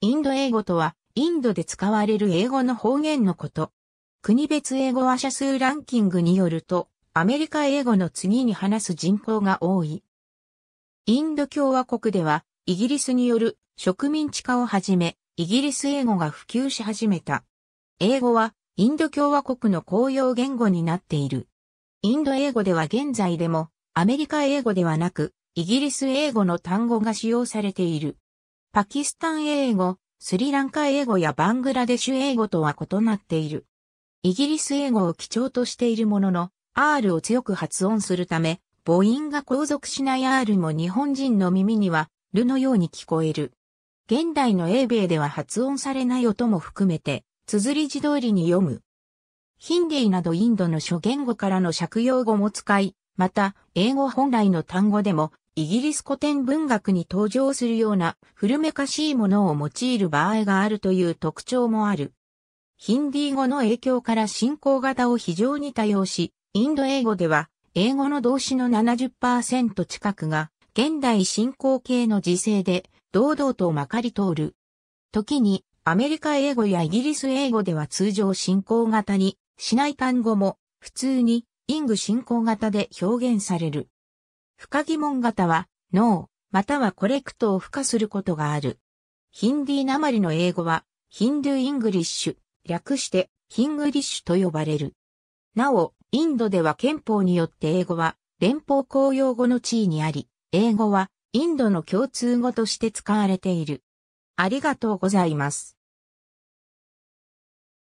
インド英語とは、インドで使われる英語の方言のこと。国別英語話者数ランキングによると、アメリカ英語の次に話す人口が多い。インド共和国では、イギリスによる植民地化をはじめ、イギリス英語が普及し始めた。英語は、インド共和国の公用言語になっている。インド英語では現在でも、アメリカ英語ではなく、イギリス英語の単語が使用されている。パキスタン英語、スリランカ英語やバングラデシュ英語とは異なっている。イギリス英語を基調としているものの、R を強く発音するため、母音が後続しない R も日本人の耳には、るのように聞こえる。現代の英米では発音されない音も含めて、綴り字通りに読む。ヒンディーなどインドの諸言語からの借用語も使い、また、英語本来の単語でもイギリス古典文学に登場するような古めかしいものを用いる場合があるという特徴もある。ヒンディー語の影響から進行型を非常に多用し、インド英語では英語の動詞の70%近くが現代進行形の時勢で堂々とまかり通る。時にアメリカ英語やイギリス英語では通常進行型にしない単語も普通にイング進行型で表現される。不可疑問型は、脳、またはコレクトを付加することがある。ヒンディーなまりの英語は、ヒンドゥーイングリッシュ、略して、ヒングリッシュと呼ばれる。なお、インドでは憲法によって英語は、連邦公用語の地位にあり、英語は、インドの共通語として使われている。ありがとうございます。